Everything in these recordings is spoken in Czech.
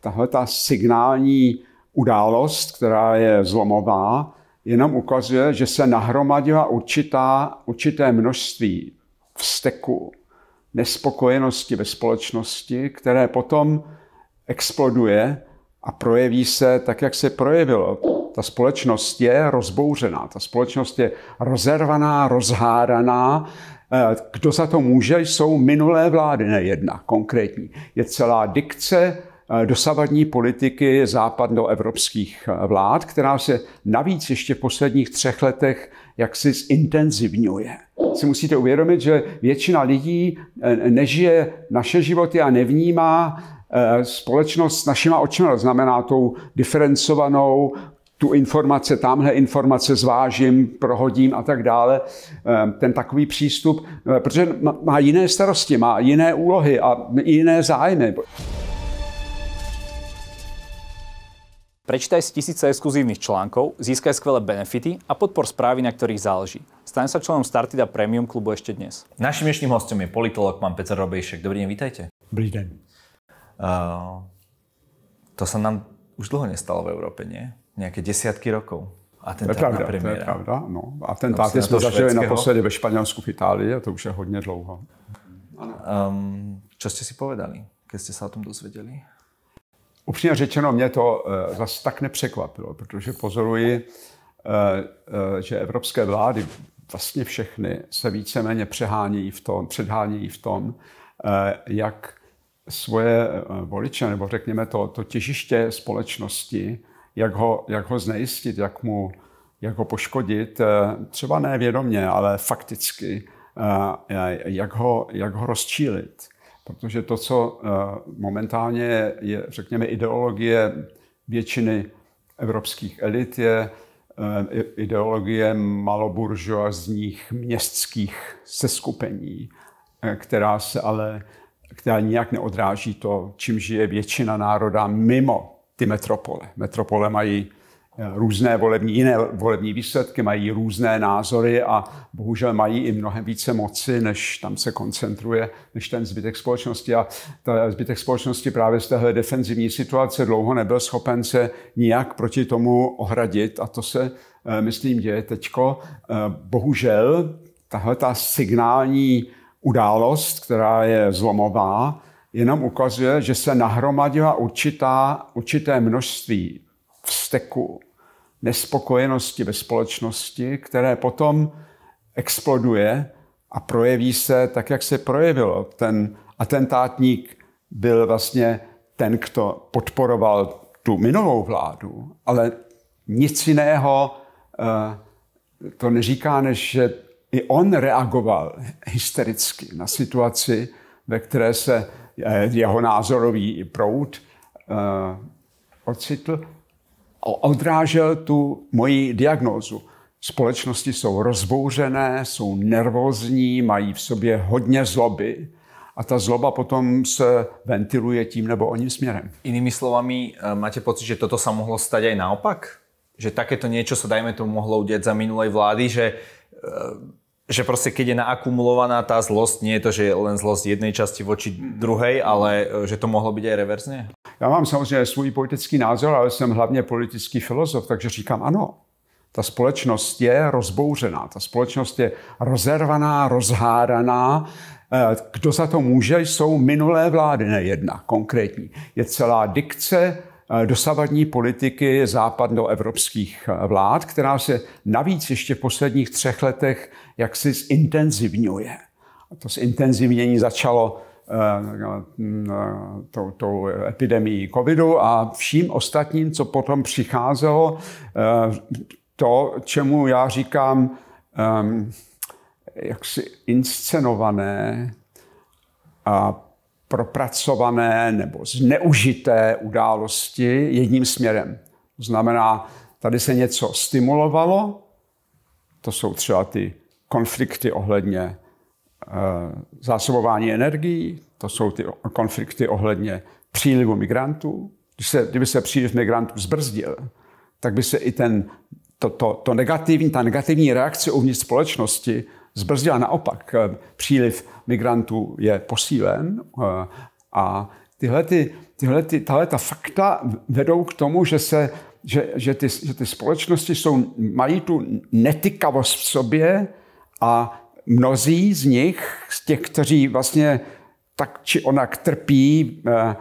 tahle ta signální událost, která je zlomová, jenom ukazuje, že se nahromadila určitá, určité množství vzteku, nespokojenosti ve společnosti, které potom exploduje a projeví se tak, jak se projevilo. Ta společnost je rozbouřená, ta společnost je rozervaná, rozháraná. Eh, kdo za to může, jsou minulé vlády, ne jedna konkrétní. Je celá dikce Eh, dosavadní politiky západnoevropských eh, vlád, která se navíc ještě v posledních třech letech jaksi zintenzivňuje. Si musíte uvědomit, že většina lidí eh, nežije naše životy a nevnímá společnost s našima očima, to znamená tou diferencovanou, tu informace, tamhle informace zvážím, prohodím a tak dále. Ten takový přístup, protože má jiné starosti, má jiné úlohy a jiné zájmy. Prečítaj si tisíce exkluzívnych článkov, získaj skvelé benefity a podpor správy, na ktorých záleží. Stane sa členom Startida Premium klubu ešte dnes. Naším dnešným hostem je politolog pan Petr Robejšek. Dobrý den, vítajte. Dobrý den. Uh, to sa nám už dlho nestalo v Európe, nie? Nejaké desiatky rokov. A ten je pravda, na premiéra. To je pravda, no. Atentáty jsme zažili naposledy ve Španělsku, v Itálii a to už je hodně dlouho. Ano. Um, čo ste si povedali, keď ste sa o tom dozvedeli? Upřímně řečeno, mě to eh, zase tak nepřekvapilo, protože pozoruji, eh, eh, že evropské vlády, vlastně všechny, se víceméně přehánějí v tom, předhánějí v tom, jak svoje voliče, nebo řekněme to, to těžiště společnosti, jak ho, jak ho znejistit, jak, mu, jak ho poškodit, třeba nevědomně, ale fakticky, jak ho, jak ho rozčílit protože to, co eh, momentálně je, řekněme, ideologie většiny evropských elit, je eh, ideologie maloburžoazních městských seskupení, eh, která se ale která nijak neodráží to, čím žije většina národa mimo ty metropole. Metropole mají Eh, různé volební, jiné volební výsledky, mají různé názory a bohužel mají i mnohem více moci, než tam se koncentruje, než ten zbytek společnosti. A ta zbytek společnosti právě z téhle defenzivní situace dlouho nebyl schopen se nijak proti tomu ohradit a to se, eh, myslím, děje teďko. Eh, bohužel tahle ta signální událost, která je zlomová, jenom ukazuje, že se nahromadila určitá, určité množství vzteku, nespokojenosti ve společnosti, které potom exploduje a projeví se tak, jak se projevilo. Ten atentátník byl vlastně ten, kdo podporoval tu minulou vládu, ale nic jiného eh, to neříká, než že i on reagoval hystericky na situaci, ve které se eh, jeho názorový proud eh, ocitl odrážel tu moji diagnózu. Společnosti jsou rozbouřené, jsou nervózní, mají v sobě hodně zloby a ta zloba potom se ventiluje tím nebo oním směrem. Inými slovami, eh, máte pocit, že toto se mohlo stát i naopak? Že také to něco, se, dajme tomu, mohlo udělat za minulé vlády, že eh, že proste keď je naakumulovaná tá zlost, nie je to, že je len zlost jednej časti voči druhej, ale e, že to mohlo byť aj reverzne? Já mám samozřejmě svůj politický názor, ale jsem hlavně politický filozof, takže říkám ano. Ta společnost je rozbouřená, ta společnost je rozervaná, rozháraná. E, kdo za to může, jsou minulé vlády, ne jedna konkrétní. Je celá dikce Eh, dosavadní politiky západnoevropských eh, vlád, která se navíc ještě v posledních třech letech jaksi zintenzivňuje. A to zintenzivnění začalo eh, mm, tou, tou epidemií covidu a vším ostatním, co potom přicházelo, to, čemu já říkám, jaksi inscenované a propracované nebo zneužité události jedním směrem. To znamená, tady se něco stimulovalo, to jsou třeba ty konflikty ohledně e, zásobování energií, to jsou ty konflikty ohledně přílivu migrantů. Když se, kdyby se příliv migrantů zbrzdil, tak by se i ten, to, to, to negativní, ta negativní reakce uvnitř společnosti zbrzdila. Naopak, eh, příliv migrantů je posílen eh, a tyhle, ty, tyhle ty, tahle ta fakta vedou k tomu, že se že, že, ty, že ty společnosti jsou, mají tu netykavost v sobě a mnozí z nich, z těch, kteří vlastně tak či onak trpí, eh,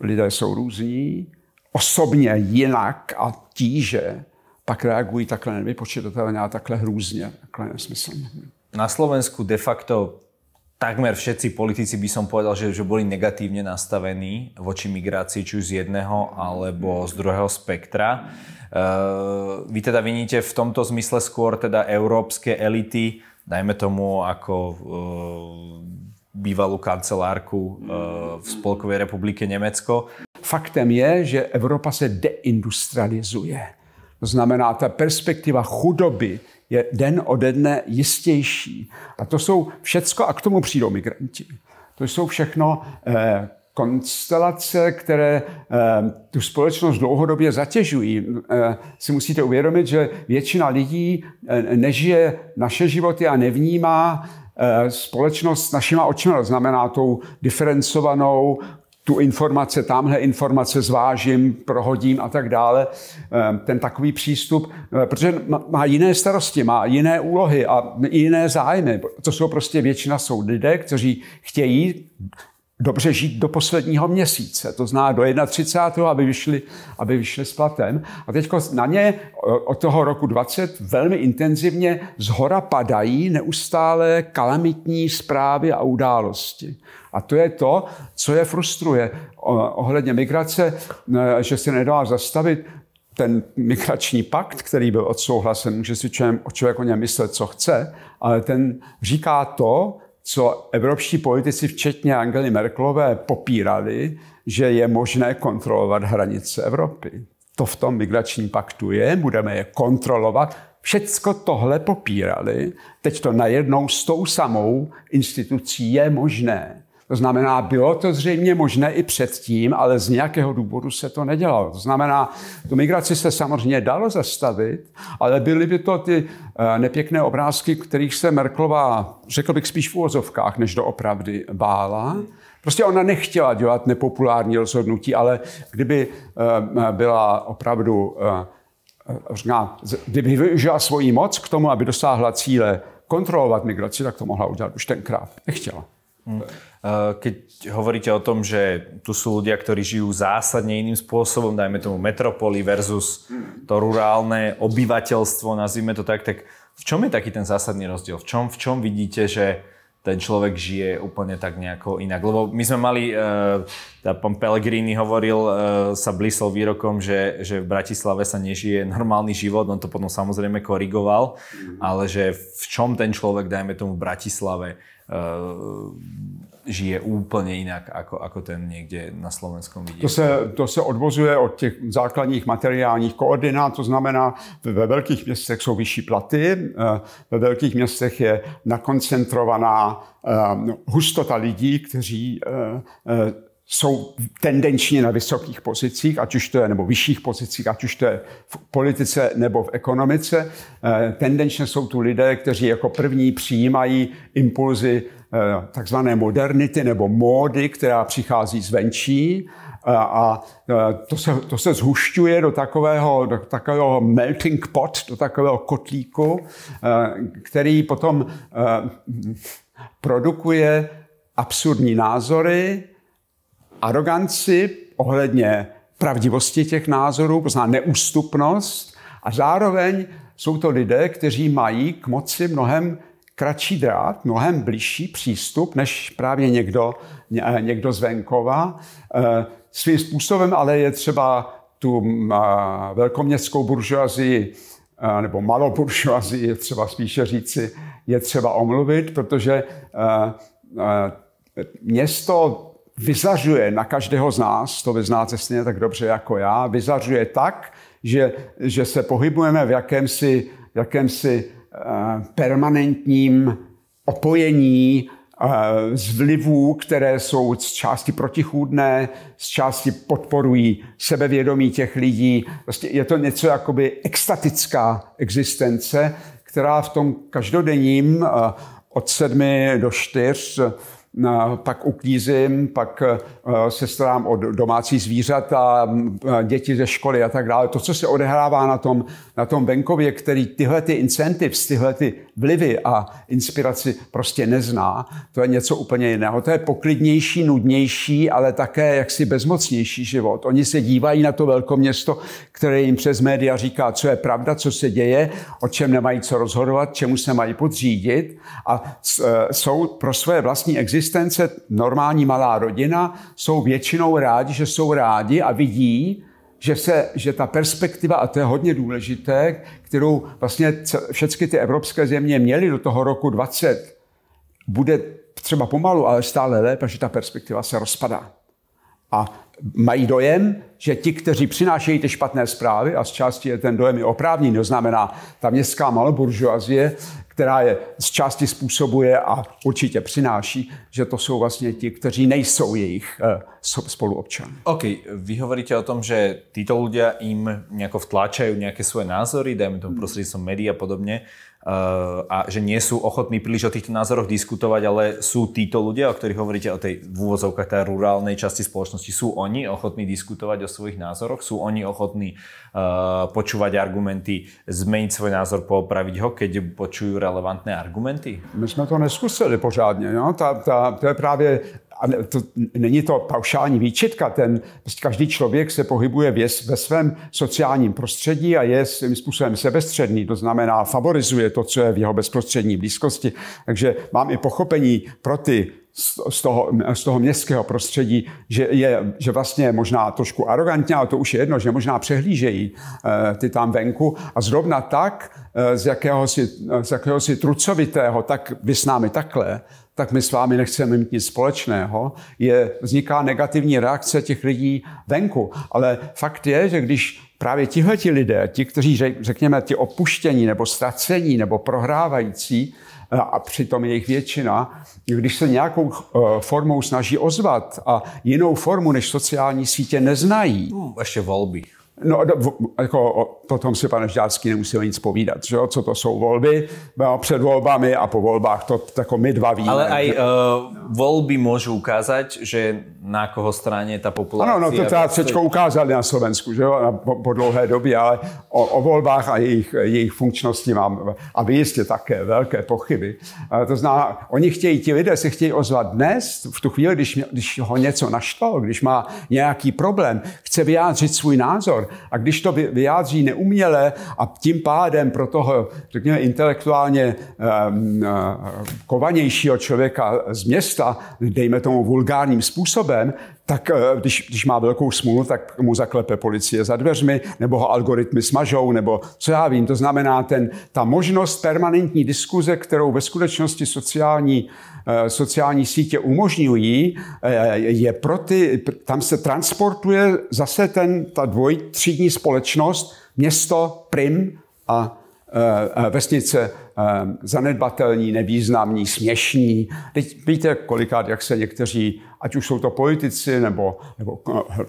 lidé jsou různí, osobně jinak a tíže, pak reagují takhle nevypočitatelně a takhle hrůzně, takhle nesmyslně. Na Slovensku de facto takmer všetci politici by som povedal, že, že boli negatívne nastavení voči migrácii, či už z jedného alebo z druhého spektra. Uh, vy teda viníte v tomto zmysle skôr teda európske elity, dajme tomu ako uh, bývalú kancelárku e, v Spolkovej republike Nemecko. Faktem je, že Evropa se deindustrializuje. To znamená, ta perspektiva chudoby je den ode dne jistější. A to jsou všecko, a k tomu přijdou migranti. To jsou všechno eh, konstelace, které eh, tu společnost dlouhodobě zatěžují. Eh, si musíte uvědomit, že většina lidí eh, nežije naše životy a nevnímá společnost našima očima, znamená tou diferencovanou, tu informace, tamhle informace zvážím, prohodím a tak dále. Ehm, ten takový přístup, eh, protože má jiné starosti, má jiné úlohy a jiné zájmy. To jsou prostě většina jsou lidé, kteří chtějí dobře žít do posledního měsíce, to zná do 31. aby vyšli, aby vyšli s platem. A teď na ně od toho roku 20 velmi intenzivně z hora padají neustále kalamitní zprávy a události. A to je to, co je frustruje ohledně migrace, e, že se nedá zastavit ten migrační pakt, který byl odsouhlasen, může si člověk, člověk o něm myslet, co chce, ale ten říká to, co evropští politici, včetně Angely Merklové, popírali, že je možné kontrolovat hranice Evropy. To v tom migračním paktu je, budeme je kontrolovat. Všecko tohle popírali, teď to najednou s tou samou institucí je možné. To znamená, bylo to zřejmě možné i předtím, ale z nějakého důvodu se to nedělalo. To znamená, tu migraci se samozřejmě dalo zastavit, ale byly by to ty eh, nepěkné obrázky, kterých se Merklová, řekl bych spíš v úvozovkách, než doopravdy bála. Prostě ona nechtěla dělat nepopulární rozhodnutí, ale kdyby eh, byla opravdu, eh, říkám, kdyby využila svoji moc k tomu, aby dosáhla cíle kontrolovat migraci, tak to mohla udělat už tenkrát. Nechtěla. Mm. Eh, keď hovoríte o tom, že tu sú ľudia, ktorí žijú zásadne iným spôsobom, dajme tomu metropoly versus mm. to rurálne obyvateľstvo, nazvime to tak, tak v čom je taký ten zásadný rozdiel? V čom, v čom vidíte, že ten človek žije úplne tak nejako inak. Lebo my sme mali, eh, teda pán Pellegrini hovoril, eh, sa blísol výrokom, že, že v Bratislave sa nežije normálny život, on to potom samozrejme korigoval, mhm. ale že v čom ten človek, dajme tomu v Bratislave, eh, žije úplně jinak, jako, jako ten někde na slovenskom vidí. To se, to se odvozuje od těch základních materiálních koordinát, to znamená, ve velkých městech jsou vyšší platy, eh, ve velkých městech je nakoncentrovaná eh, hustota lidí, kteří eh, jsou tendenčně na vysokých pozicích, ať už to je, nebo vyšších pozicích, ať už to je v politice nebo v ekonomice. Eh, tendenčně jsou tu lidé, kteří jako první přijímají impulzy eh, takzvané modernity nebo módy, která přichází zvenčí eh, a to se, to se zhušťuje do takového, do takového melting pot, do takového kotlíku, který potom produkuje absurdní názory, aroganci ohledně pravdivosti těch názorů, pozná neústupnost a zároveň jsou to lidé, kteří mají k moci mnohem kratší drát, mnohem blížší přístup než právě někdo, eh, někdo z venkova. Eh, svým způsobem ale je třeba tu eh, velkoměstskou buržoazii nebo malou je třeba spíše říci, je třeba omluvit, protože město vyzařuje na každého z nás, to vy znáte stejně tak dobře jako já, vyzařuje tak, že, že se pohybujeme v jakémsi, jakémsi eh, permanentním opojení eh, z vlivů, které jsou z části protichůdné, z části podporují sebevědomí těch lidí. Prostě je to něco jakoby extatická existence, která v tom každodenním eh, od sedmi do čtyř pak uklízím, pak eh, se starám o domácí zvířata, eh, děti ze školy a tak dále. To, co se odehrává na tom, na tom venkově, který tyhle ty incentives, tyhle ty vlivy a inspiraci prostě nezná, to je něco úplně jiného. To je poklidnější, nudnější, ale také jaksi bezmocnější život. Oni se dívají na to město, které jim přes média říká, co je pravda, co se děje, o čem nemají co rozhodovat, čemu se mají podřídit a eh, jsou pro své vlastní existenci existence, normální malá rodina, jsou většinou rádi, že jsou rádi a vidí, že, se, že ta perspektiva, a to je hodně důležité, kterou vlastně všechny ty evropské země měly do toho roku 20, bude třeba pomalu, ale stále lépe, že ta perspektiva se rozpadá. A mají dojem, že ti, kteří přinášejí ty špatné zprávy, a z části je ten dojem i oprávněný, to znamená ta městská maloburžoazie, která je z části způsobuje a určitě přináší, že to jsou vlastně ti, kteří nejsou jejich eh, spoluobčany. OK, vy hovoríte o tom, že tyto lidé jim nějak vtláčají nějaké svoje názory, dejme tomu hmm. prostřednictvím médií a podobně. Eh, a že nie sú ochotní príliš o týchto názoroch diskutovať, ale sú títo ľudia, o ktorých hovoríte o tej v úvozovkách tej rurálnej časti spoločnosti, sú oni ochotní diskutovať o svojich názoroch? Sú oni ochotní uh, počúvať argumenty, zmeniť svoj názor, poopraviť ho, keď počujú relevantné argumenty? My sme to neskúsili pořádně. No? Ta, ta, to je právě a to, není to paušální výčitka, ten, prostě každý člověk se pohybuje ve, ve svém sociálním prostředí a je svým způsobem sebestředný, to znamená favorizuje to, co je v jeho bezprostřední blízkosti. Takže mám i pochopení pro ty, z toho, z toho městského prostředí, že, je, že vlastně možná trošku arrogantně, ale to už je jedno, že možná přehlížejí e, ty tam venku a zrovna tak e, z jakéhosi, z jakéhosi trucovitého, tak vy s námi takhle, tak my s vámi nechceme mít nic společného, je, vzniká negativní reakce těch lidí venku. Ale fakt je, že když právě tihleti lidé, ti, kteří řekněme ti opuštění nebo ztracení nebo prohrávající, eh, a přitom jejich většina, když se nějakou eh, formou snaží ozvat a jinou formu než sociální sítě neznají. No, vaše volby. No, jako o, o tom si pane Žďárský nemusíme nic povídat, že jo? co to jsou volby, no, před volbami a po volbách, to jako my dva víme. Ale aj uh, volby můžu ukázat, že na koho straně ta populace... Ano, no to teda teď prostě- ukázali na Slovensku, že jo? Na, po, po dlouhé době, ale o, o volbách a jejich, jejich funkčnosti mám, a vy jistě také, velké pochyby. Uh, to znamená, oni chtějí, ti lidé se chtějí ozvat dnes, v tu chvíli, když, když ho něco naštval, když má nějaký problém, chce vyjádřit svůj názor, a když to vyjádří neuměle a tím pádem pro toho, řekněme, intelektuálně kovanějšího člověka z města, dejme tomu vulgárním způsobem, tak eh, když, když má velkou smůlu, tak mu zaklepe policie za dveřmi, nebo ho algoritmy smažou, nebo co já vím. To znamená, ten, ta možnost permanentní diskuze, kterou ve skutečnosti sociální, eh, sociální sítě umožňují, eh, je pro ty, tam se transportuje zase ten, ta dvoj, třídní společnost, město, prim a Eh, eh, vesnice eh, zanedbatelní, nevýznamní, směšní. Teď víte kolikrát, jak se někteří, ať už jsou to politici, nebo, nebo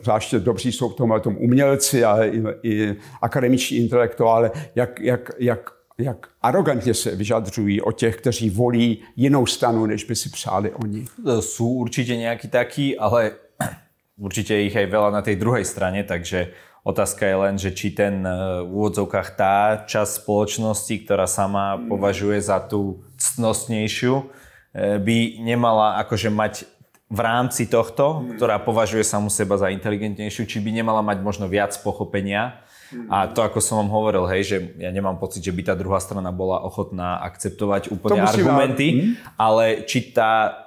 zvláště dobří jsou v tomhle tom umělci, ale i, i akademiční intelektuále, jak, jak, jak jak arrogantně se vyžadřují o těch, kteří volí jinou stanu, než by si přáli oni. Jsou určitě nějaký taký, ale určitě jich je veľa na té druhé straně, takže Otázka je len, že či ten eh, v úvodzovkách tá časť spoločnosti, ktorá sama mm. považuje za tú ctnostnejšiu, eh, by nemala akože mať v rámci tohto, mm. ktorá považuje samu seba za inteligentnejšiu, či by nemala mať možno viac pochopenia. Mm. A to, ako som vám hovoril, hej, že ja nemám pocit, že by tá druhá strana bola ochotná akceptovať úplne argumenty, ale či tá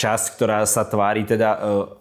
časť, ktorá sa tvári teda eh,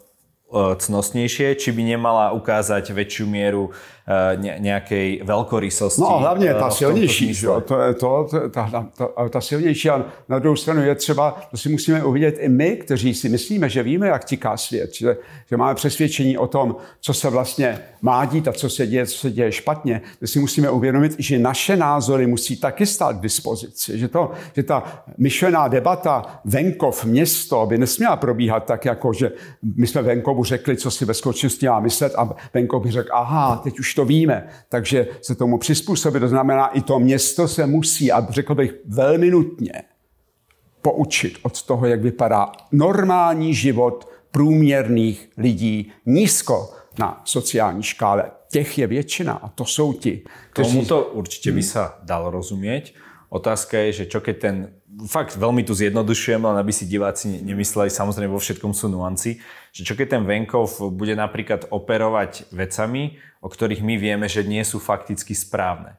Eh, cnostnejšie, či by nemala ukázať väčšiu mieru Eh, nějaké velkorysosti. No a hlavně ta eh, silnější, že? To, je to, to, ta, ta, ta silnější. A na druhou stranu je třeba, to si musíme uvidět i my, kteří si myslíme, že víme, jak tiká svět, že, že máme přesvědčení o tom, co se vlastně má dít a co se děje, co se děje špatně. My si musíme uvědomit, že naše názory musí taky stát k dispozici. Že, to, že ta myšlená debata venkov, město by nesměla probíhat tak, jako že my jsme venkovu řekli, co si ve skutečnosti má myslet a venkov by řekl, aha, teď už to víme. Takže se tomu přizpůsobit, to znamená, i to město se musí, a řekl bych velmi nutně, poučit od toho, jak vypadá normální život průměrných lidí nízko na sociální škále. Těch je většina a to jsou ti, kteří... Tomu to určitě by se dal rozumět. Otázka je, že čo keď ten fakt veľmi tu zjednodušujem, ale aby si diváci nemysleli, samozrejme vo všetkom sú nuanci, že čo keď ten venkov bude napríklad operovať vecami, o ktorých my vieme, že nie sú fakticky správne.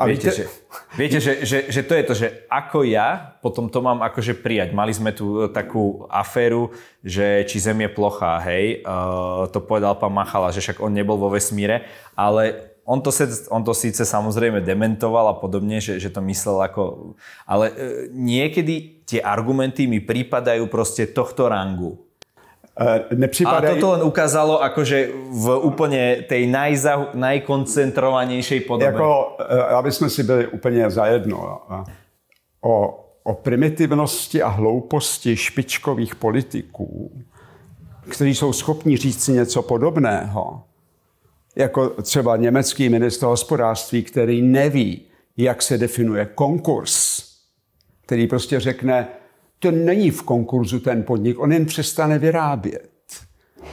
A viete, že, viete že, že, že to je to, že ako ja potom to mám akože prijať. Mali sme tu eh, takú aféru, že či Zem je plochá, hej, uh, to povedal pán Machala, že však on nebol vo vesmíre, ale on to, se, on to síce samozrejme dementoval a podobne, že, že to myslel ako... Ale e, niekedy tie argumenty mi prípadajú proste tohto rangu. E, A toto len ukázalo akože v úplne tej najza, najkoncentrovanejšej podobe. Jako, e, aby jsme si byli úplně zajedno. O, o primitivnosti a hlouposti špičkových politiků, kteří jsou schopni říct si něco podobného, jako třeba německý minister hospodářství, který neví, jak se definuje konkurs, který prostě řekne, to není v konkurzu ten podnik, on jen přestane vyrábět.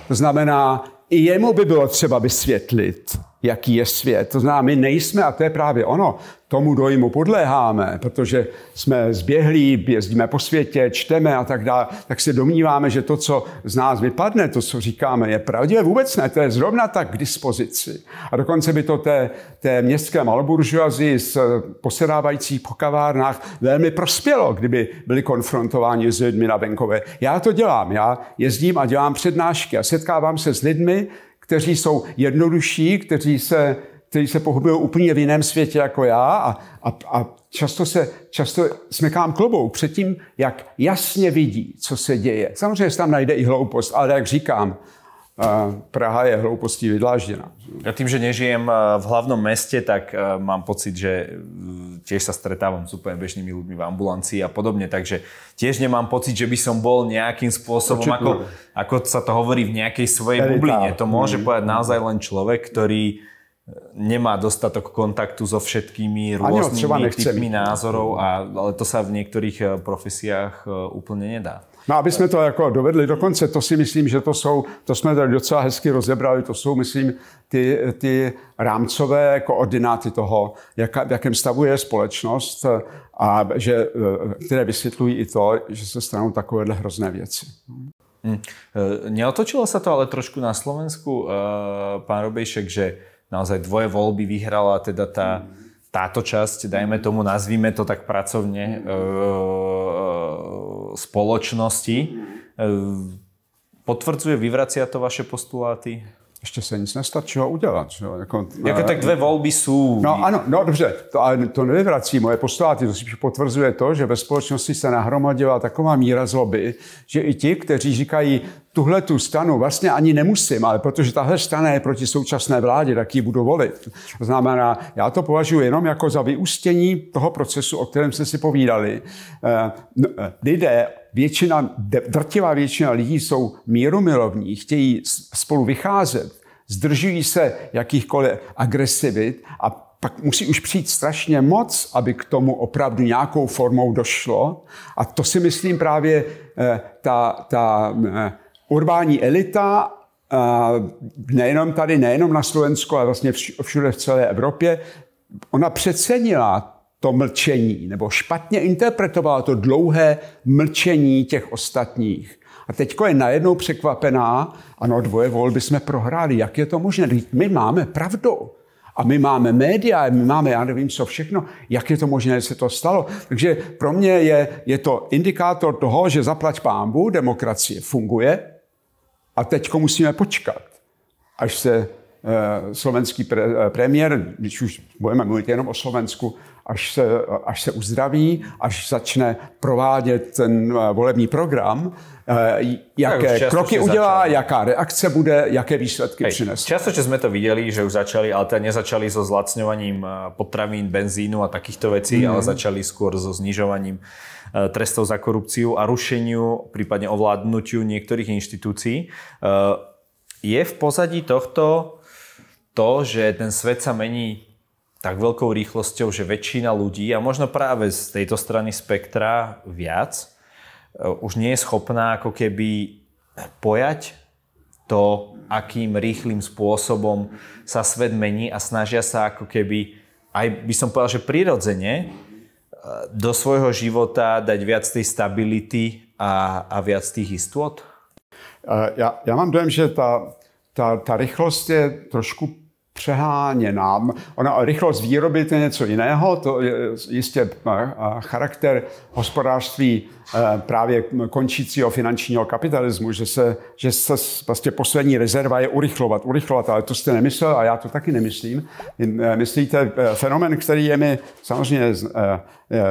To znamená, i jemu by bylo třeba vysvětlit, jaký je svět. To znamená, my nejsme, a to je právě ono, tomu dojmu podléháme, protože jsme zběhlí, jezdíme po světě, čteme a tak dále, tak se domníváme, že to, co z nás vypadne, to, co říkáme, je pravdivé. Vůbec ne, to je zrovna tak k dispozici. A dokonce by to té, té městské maloburžuazi s posedávající po kavárnách velmi prospělo, kdyby byli konfrontováni s lidmi na venkově. Já to dělám, já jezdím a dělám přednášky a setkávám se s lidmi, kteří jsou jednodušší, kteří se, kteří se pohybují úplně v jiném světě jako já a, a, a často, se, často smekám klobou před tím, jak jasně vidí, co se děje. Samozřejmě se tam najde i hloupost, ale jak říkám, Praha je hloupostí vydlážděna. Já tím, že nežijem eh, v hlavnom městě, tak eh, mám pocit, že eh, těž se stretávám s úplně běžnými lidmi v ambulanci a podobně. takže těž nemám pocit, že by som bol nějakým spôsobom, jako, ako, ako sa to hovorí v nějaké svojej bublině. To môže mm. povedať naozaj len člověk, ktorý nemá dostatok kontaktu so všetkými rôznymi typmi názorov, a, ale to sa v niektorých eh, profesiách eh, úplne nedá. No, aby jsme to jako dovedli do konce, to si myslím, že to jsou, to jsme tady docela hezky rozebrali, to jsou, myslím, ty, ty rámcové koordináty toho, jaka, v jakém stavu je společnost a že, eh, které vysvětlují i to, že se stanou takovéhle hrozné věci. Hm. Neotočilo se to ale trošku na Slovensku, pán Robejšek, že naozaj dvoje voľby vyhrala teda tá, táto časť, dajme tomu, nazvíme to tak pracovne, e, e, spoločnosti. E, potvrdzuje, vyvracia to vaše postuláty? ještě se nic nestačilo udělat. Že? Jako, jako eh, tak dvě volby jsou. No ano, no dobře, to, ale to nevyvrací moje postáty, to si potvrzuje to, že ve společnosti se nahromadila taková míra zloby, že i ti, kteří říkají, tuhle tu stanu vlastně ani nemusím, ale protože tahle strana je proti současné vládě, tak ji budu volit. To znamená, já to považuji jenom jako za vyústění toho procesu, o kterém jsme si povídali. Eh, no, eh, lidé většina, drtivá většina lidí jsou mírumilovní, chtějí spolu vycházet, zdržují se jakýchkoliv agresivit a pak musí už přijít strašně moc, aby k tomu opravdu nějakou formou došlo. A to si myslím právě eh, ta, ta eh, urbání elita, eh, nejenom tady, nejenom na Slovensku, ale vlastně všude v celé Evropě, ona přecenila to mlčení, nebo špatně interpretovala to dlouhé mlčení těch ostatních. A teď je najednou překvapená, ano, dvoje volby jsme prohráli, jak je to možné? My máme pravdu. A my máme média, a my máme, já nevím, co všechno, jak je to možné, že se to stalo. Takže pro mě je, je to indikátor toho, že zaplať pámbu, demokracie funguje a teď musíme počkat, až se eh, slovenský pre, eh, premiér, když už budeme mluvit jenom o Slovensku, až se, až se uzdraví, až začne provádět ten eh, volební program, eh, jaké tak, kroky udělá, začali. jaká reakce bude, jaké výsledky Hej, přinese. že jsme to viděli, že už začali, ale teda nezačali so zlacňovaním eh, potravín, benzínu a takýchto vecí, mm. ale začali skôr so znižovaním trestov za korupciu a rušení, případně ovládnutí některých institucí. Je v pozadí tohto to, že ten svet sa mení tak veľkou rýchlosťou, že väčšina ľudí, a možno práve z tejto strany spektra viac, eh, už nie je schopná ako keby pojať to, akým rýchlým spôsobom sa svet mení a snažia sa ako keby, aj by som povedal, že prirodzene, eh, do svojho života dať viac tej stability a, a viac tých istot? Eh, já, já mám dojem, že ta, ta, ta rychlost je trošku přeháněná. Ona rychlost výroby to je něco jiného, to je jistě eh, charakter hospodářství eh, právě končícího finančního kapitalismu, že se, že se vlastně poslední rezerva je urychlovat, urychlovat, ale to jste nemyslel a já to taky nemyslím. Eh, myslíte fenomen, který je mi samozřejmě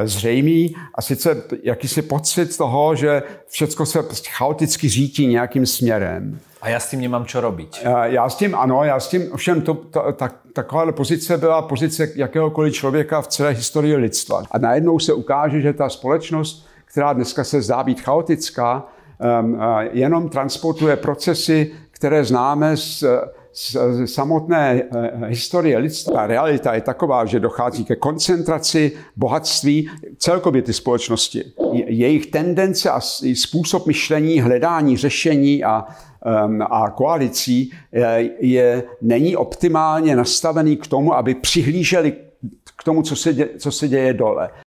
zřejmý a sice jakýsi pocit toho, že všechno se chaoticky řítí nějakým směrem. A já s tím nemám co robiť. Já s tím ano, já s tím, ovšem to, to, ta, taková pozice byla pozice jakéhokoliv člověka v celé historii lidstva. A najednou se ukáže, že ta společnost, která dneska se zdá být chaotická, ehm, jenom transportuje procesy, které známe z samotné eh, historie lidstva, realita je taková, že dochází ke koncentraci bohatství celkově ty společnosti. Jejich tendence a způsob myšlení, hledání řešení a, a koalicí je, eh, je, není optimálně nastavený k tomu, aby přihlíželi k tomu, co se, dě, co se děje dole.